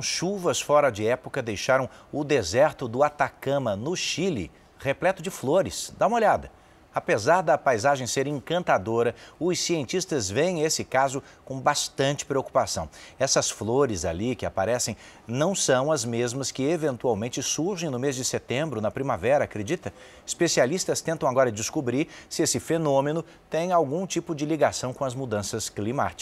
Chuvas fora de época deixaram o deserto do Atacama, no Chile, repleto de flores. Dá uma olhada. Apesar da paisagem ser encantadora, os cientistas veem esse caso com bastante preocupação. Essas flores ali que aparecem não são as mesmas que eventualmente surgem no mês de setembro, na primavera, acredita? Especialistas tentam agora descobrir se esse fenômeno tem algum tipo de ligação com as mudanças climáticas.